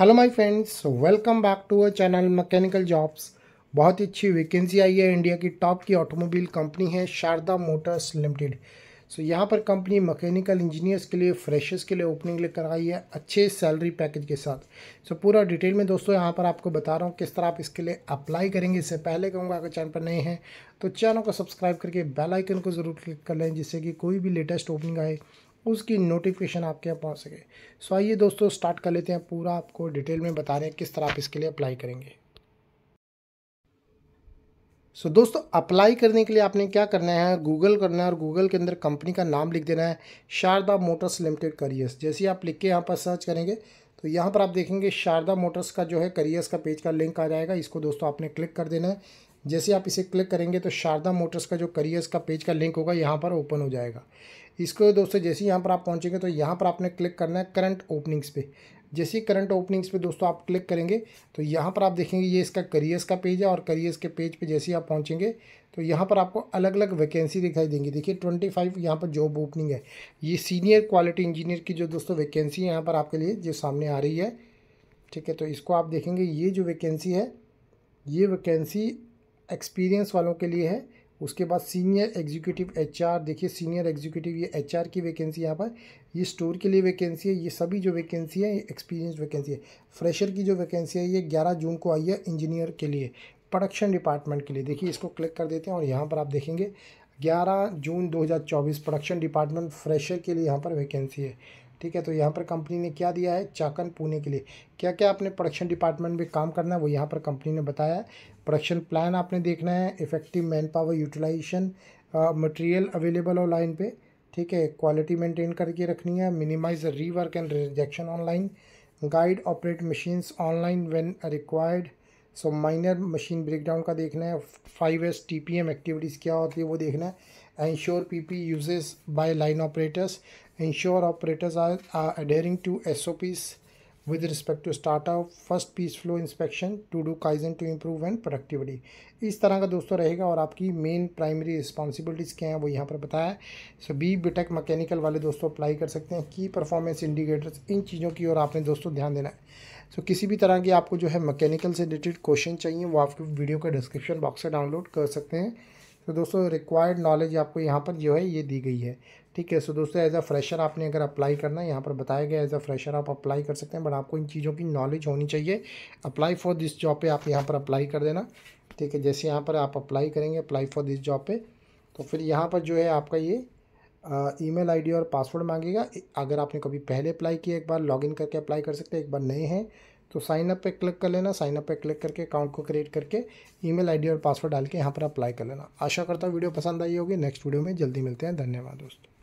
hello my friends welcome back to our channel mechanical jobs बहुत ही अच्छी vacancy आई है इंडिया की टॉप की ऑटोमोबाइल कंपनी है शारदा मोटर्स लिमिटेड सो यहाँ पर कंपनी मैकेनिकल इंजीनियर्स के लिए फ्रेशर्स के लिए ओपनिंग लेकर आई है अच्छे सैलरी पैकेज के साथ सो so, पूरा डिटेल में दोस्तों यहाँ पर आपको बता रहा हूँ किस तरह आप इसके लिए अप्लाई करेंगे इससे पहले कहूँगा अगर चैनल पर नए हैं तो चैनल को सब्सक्राइब करके बेलाइकन को ज़रूर क्लिक कर लें जिससे कि कोई भी लेटेस्ट ओपनिंग आए उसकी नोटिफिकेशन आपके यहाँ पहुँच सके सो आइए दोस्तों स्टार्ट कर लेते हैं पूरा आपको डिटेल में बता रहे हैं किस तरह आप इसके लिए अप्लाई करेंगे सो so, दोस्तों अप्लाई करने के लिए आपने क्या करना है गूगल करना है और गूगल के अंदर कंपनी का नाम लिख देना है शारदा मोटर्स लिमिटेड करियर्स जैसे आप लिख के यहाँ पर सर्च करेंगे तो यहाँ पर आप देखेंगे शारदा मोटर्स का जो है करियर्स का पेज का लिंक आ जाएगा इसको दोस्तों आपने क्लिक कर देना है जैसे आप इसे क्लिक करेंगे तो शारदा मोटर्स का जो करियर्स का पेज का लिंक होगा यहाँ पर ओपन हो जाएगा इसको दोस्तों जैसे यहाँ पर आप पहुँचेंगे तो यहाँ पर आपने क्लिक करना है करंट ओपनिंग्स पे जैसे ही करंट ओपनिंग्स पे दोस्तों आप क्लिक करेंगे तो यहाँ पर आप देखेंगे ये इसका करियर्स का पेज है और करियर्स के पेज पे जैसे ही आप पहुँचेंगे तो यहाँ पर आपको अलग अलग वैकेंसी दिखाई देंगी देखिए ट्वेंटी फाइव यहाँ पर जॉब ओपनिंग है ये सीनियर क्वालिटी इंजीनियर की जो दोस्तों वैकेंसी है यहाँ पर आपके लिए जो सामने आ रही है ठीक है तो इसको आप देखेंगे ये जो वैकेंसी है ये वैकेंसी एक्सपीरियंस वालों के लिए है उसके बाद सीनियर एग्जीक्यूटिव एचआर देखिए सीनियर एग्जीक्यूटिव ये एचआर की वैकेंसी यहाँ पर ये स्टोर के लिए वैकेंसी है ये सभी जो वैकेंसी है ये एक्सपीरियंस वैकेंसी है फ्रेशर की जो वैकेंसी है ये ग्यारह जून को आई है इंजीनियर के लिए प्रोडक्शन डिपार्टमेंट के लिए देखिए इसको क्लिक कर देते हैं और यहाँ पर आप देखेंगे ग्यारह जून 2024 प्रोडक्शन डिपार्टमेंट फ्रेशर के लिए यहाँ पर वैकेंसी है ठीक है तो यहाँ पर कंपनी ने क्या दिया है चाकन पुणे के लिए क्या क्या आपने प्रोडक्शन डिपार्टमेंट में काम करना है वो यहाँ पर कंपनी ने बताया है प्रोडक्शन प्लान आपने देखना है effective manpower utilisation material available हो लाइन पे ठीक है क्वालिटी मेंटेन करके रखनी है minimise rework and rejection online guide operate machines online when required so minor machine breakdown का देखना है five S T P M activities क्या होती है वो देखना है ensure P P uses by line operators ensure operators are adhering to S O Ps with respect to startup first piece flow inspection to do kaizen to improve and productivity इस तरह का दोस्तों रहेगा और आपकी मेन प्राइमरी रिस्पॉन्सिबिलिटीज़ क्या हैं वो यहाँ पर बताया सो बी टेक मैकेनिकल वाले दोस्तों अप्लाई कर सकते हैं की परफॉर्मेंस इंडिकेटर्स इन चीज़ों की और आपने दोस्तों ध्यान देना है सो so, किसी भी तरह की आपको जो है मैकेनिकल से रिलेटेड क्वेश्चन चाहिए वो आपकी वीडियो का डिस्क्रिप्शन बॉक्स से डाउनलोड कर सकते हैं तो दोस्तों रिक्वायर्ड नॉलेज आपको यहाँ पर जो है ये दी गई है ठीक है सो दोस्तों एज अ फ्रेशर आपने अगर अप्लाई करना है यहाँ पर बताया गया एज अ फ्रेशर आप अप्लाई कर सकते हैं बट आपको इन चीज़ों की नॉलेज होनी चाहिए अप्लाई फॉर दिस जॉब पे आप यहाँ पर अप्लाई कर देना ठीक है जैसे यहाँ पर आप अप्लाई करेंगे अप्लाई फॉर दिस जॉब पे तो फिर यहाँ पर जो है आपका ये ई मेल और पासवर्ड मांगेगा अगर आपने कभी पहले अप्लाई किया एक बार लॉग करके अप्लाई कर सकते हैं एक बार नए हैं तो साइन अप पे क्लिक कर लेना साइन अप पे क्लिक करके अकाउंट को क्रिएट करके ईमेल आईडी और पासवर्ड डाल के यहाँ पर अप्लाई कर लेना आशा करता हूँ वीडियो पसंद आई होगी नेक्स्ट वीडियो में जल्दी मिलते हैं धन्यवाद दोस्तों